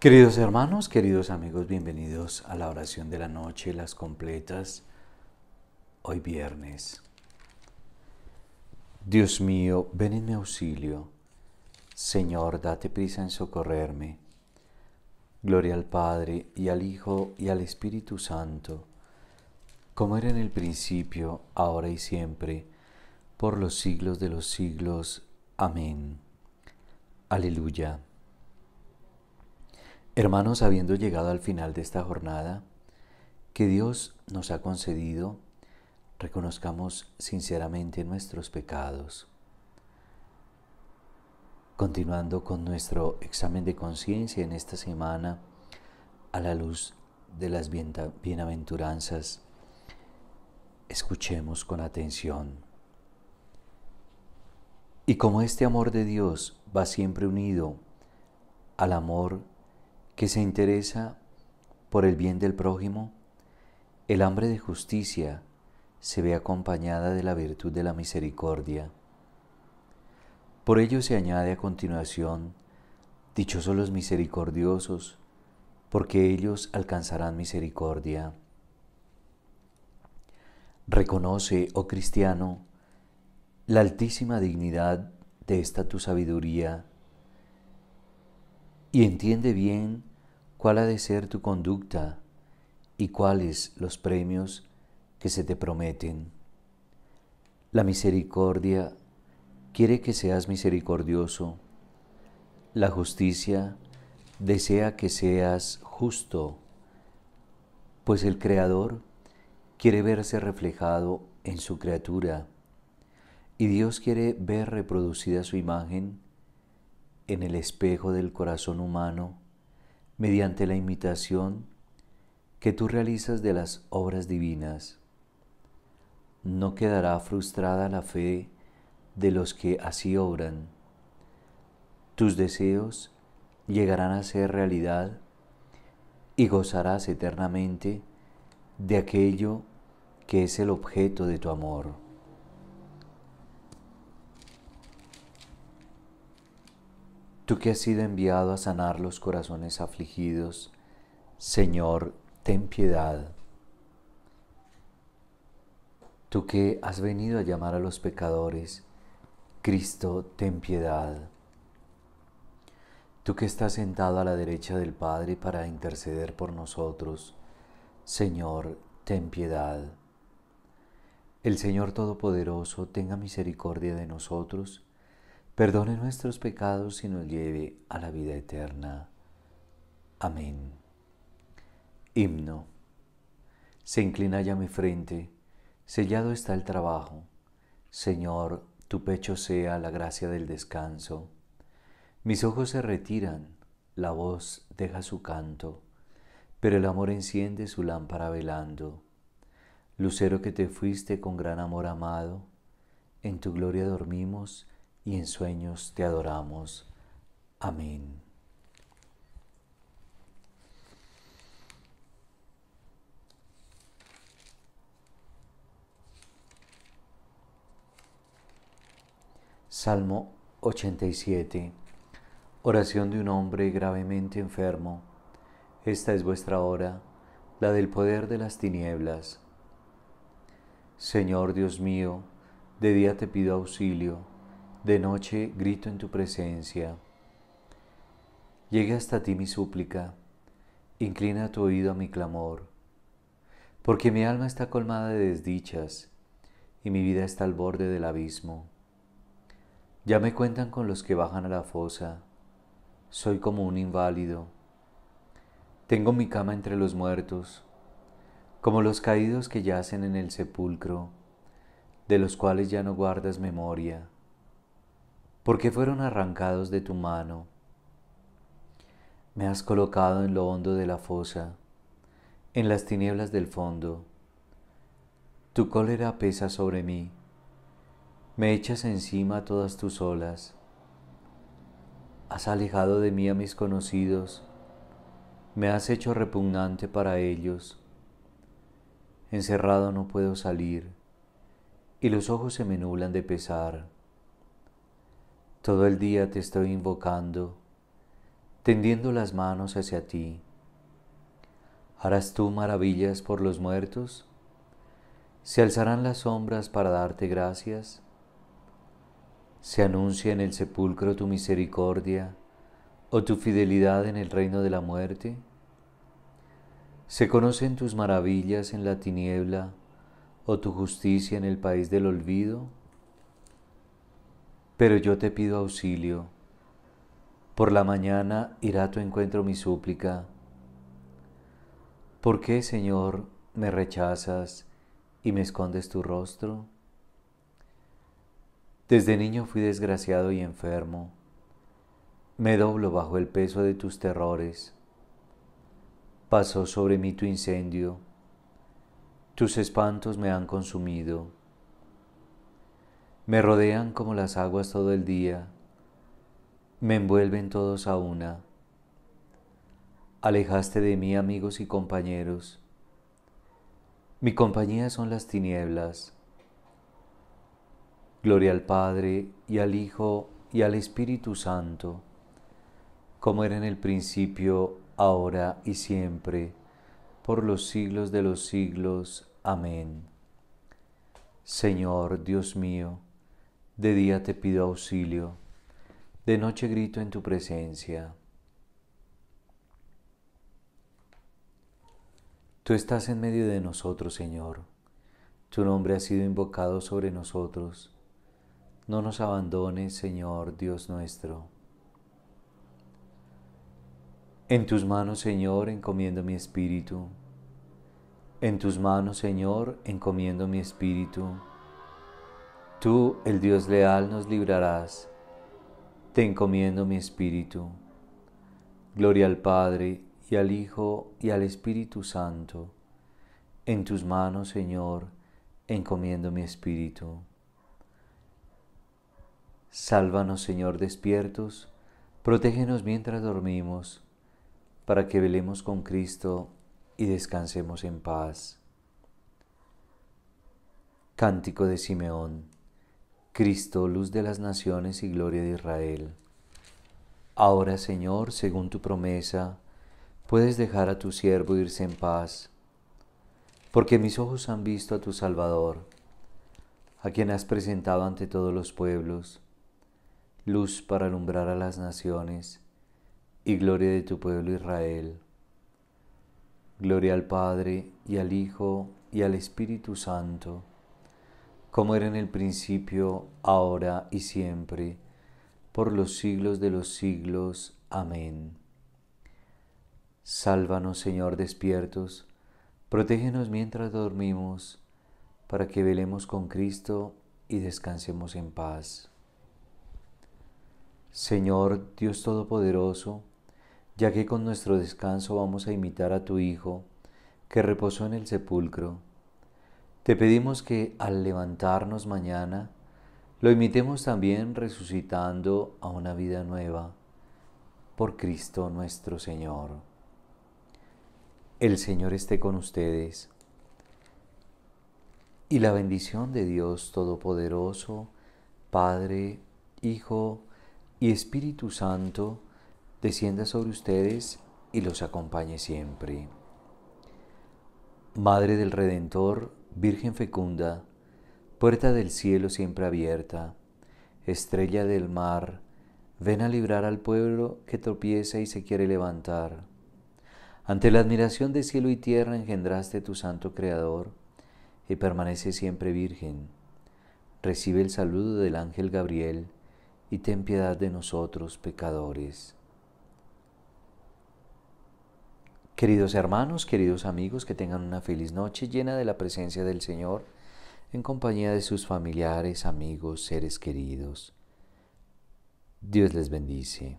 Queridos hermanos, queridos amigos, bienvenidos a la oración de la noche, las completas, hoy viernes. Dios mío, ven en mi auxilio. Señor, date prisa en socorrerme. Gloria al Padre y al Hijo y al Espíritu Santo, como era en el principio, ahora y siempre, por los siglos de los siglos. Amén. Aleluya. Hermanos, habiendo llegado al final de esta jornada que Dios nos ha concedido, reconozcamos sinceramente nuestros pecados. Continuando con nuestro examen de conciencia en esta semana, a la luz de las bienaventuranzas, escuchemos con atención. Y como este amor de Dios va siempre unido al amor que se interesa por el bien del prójimo, el hambre de justicia se ve acompañada de la virtud de la misericordia. Por ello se añade a continuación, dichosos los misericordiosos, porque ellos alcanzarán misericordia. Reconoce, oh cristiano, la altísima dignidad de esta tu sabiduría y entiende bien cuál ha de ser tu conducta y cuáles los premios que se te prometen. La misericordia quiere que seas misericordioso. La justicia desea que seas justo, pues el Creador quiere verse reflejado en su criatura y Dios quiere ver reproducida su imagen en el espejo del corazón humano mediante la imitación que tú realizas de las obras divinas. No quedará frustrada la fe de los que así obran. Tus deseos llegarán a ser realidad y gozarás eternamente de aquello que es el objeto de tu amor. Tú que has sido enviado a sanar los corazones afligidos, Señor, ten piedad. Tú que has venido a llamar a los pecadores, Cristo, ten piedad. Tú que estás sentado a la derecha del Padre para interceder por nosotros, Señor, ten piedad. El Señor Todopoderoso tenga misericordia de nosotros perdone nuestros pecados y nos lleve a la vida eterna. Amén. Himno. Se inclina ya mi frente, sellado está el trabajo. Señor, tu pecho sea la gracia del descanso. Mis ojos se retiran, la voz deja su canto, pero el amor enciende su lámpara velando. Lucero que te fuiste con gran amor amado, en tu gloria dormimos y en sueños te adoramos. Amén. Salmo 87. Oración de un hombre gravemente enfermo. Esta es vuestra hora, la del poder de las tinieblas. Señor Dios mío, de día te pido auxilio de noche grito en tu presencia. Llegue hasta ti mi súplica. Inclina tu oído a mi clamor. Porque mi alma está colmada de desdichas y mi vida está al borde del abismo. Ya me cuentan con los que bajan a la fosa. Soy como un inválido. Tengo mi cama entre los muertos, como los caídos que yacen en el sepulcro, de los cuales ya no guardas memoria porque fueron arrancados de tu mano. Me has colocado en lo hondo de la fosa, en las tinieblas del fondo. Tu cólera pesa sobre mí, me echas encima todas tus olas. Has alejado de mí a mis conocidos, me has hecho repugnante para ellos. Encerrado no puedo salir, y los ojos se me nublan de pesar. Todo el día te estoy invocando, tendiendo las manos hacia ti. ¿Harás tú maravillas por los muertos? ¿Se alzarán las sombras para darte gracias? ¿Se anuncia en el sepulcro tu misericordia o oh tu fidelidad en el reino de la muerte? ¿Se conocen tus maravillas en la tiniebla o oh tu justicia en el país del olvido? pero yo te pido auxilio. Por la mañana irá a tu encuentro mi súplica. ¿Por qué, Señor, me rechazas y me escondes tu rostro? Desde niño fui desgraciado y enfermo. Me doblo bajo el peso de tus terrores. Pasó sobre mí tu incendio. Tus espantos me han consumido. Me rodean como las aguas todo el día, me envuelven todos a una. Alejaste de mí amigos y compañeros. Mi compañía son las tinieblas. Gloria al Padre y al Hijo y al Espíritu Santo, como era en el principio, ahora y siempre, por los siglos de los siglos. Amén. Señor Dios mío, de día te pido auxilio, de noche grito en tu presencia. Tú estás en medio de nosotros, Señor. Tu nombre ha sido invocado sobre nosotros. No nos abandones, Señor, Dios nuestro. En tus manos, Señor, encomiendo mi espíritu. En tus manos, Señor, encomiendo mi espíritu. Tú, el Dios leal, nos librarás. Te encomiendo mi espíritu. Gloria al Padre, y al Hijo, y al Espíritu Santo. En tus manos, Señor, encomiendo mi espíritu. Sálvanos, Señor, despiertos, protégenos mientras dormimos, para que velemos con Cristo y descansemos en paz. Cántico de Simeón. Cristo, luz de las naciones y gloria de Israel. Ahora, Señor, según tu promesa, puedes dejar a tu siervo irse en paz, porque mis ojos han visto a tu Salvador, a quien has presentado ante todos los pueblos, luz para alumbrar a las naciones y gloria de tu pueblo Israel. Gloria al Padre y al Hijo y al Espíritu Santo como era en el principio, ahora y siempre, por los siglos de los siglos. Amén. Sálvanos, Señor, despiertos, protégenos mientras dormimos, para que velemos con Cristo y descansemos en paz. Señor Dios Todopoderoso, ya que con nuestro descanso vamos a imitar a tu Hijo, que reposó en el sepulcro, te pedimos que al levantarnos mañana, lo imitemos también resucitando a una vida nueva por Cristo nuestro Señor. El Señor esté con ustedes y la bendición de Dios Todopoderoso, Padre, Hijo y Espíritu Santo, descienda sobre ustedes y los acompañe siempre. Madre del Redentor, Virgen fecunda, puerta del cielo siempre abierta, estrella del mar, ven a librar al pueblo que tropieza y se quiere levantar. Ante la admiración de cielo y tierra engendraste tu santo Creador y permanece siempre virgen. Recibe el saludo del ángel Gabriel y ten piedad de nosotros pecadores. Queridos hermanos, queridos amigos, que tengan una feliz noche llena de la presencia del Señor en compañía de sus familiares, amigos, seres queridos. Dios les bendice.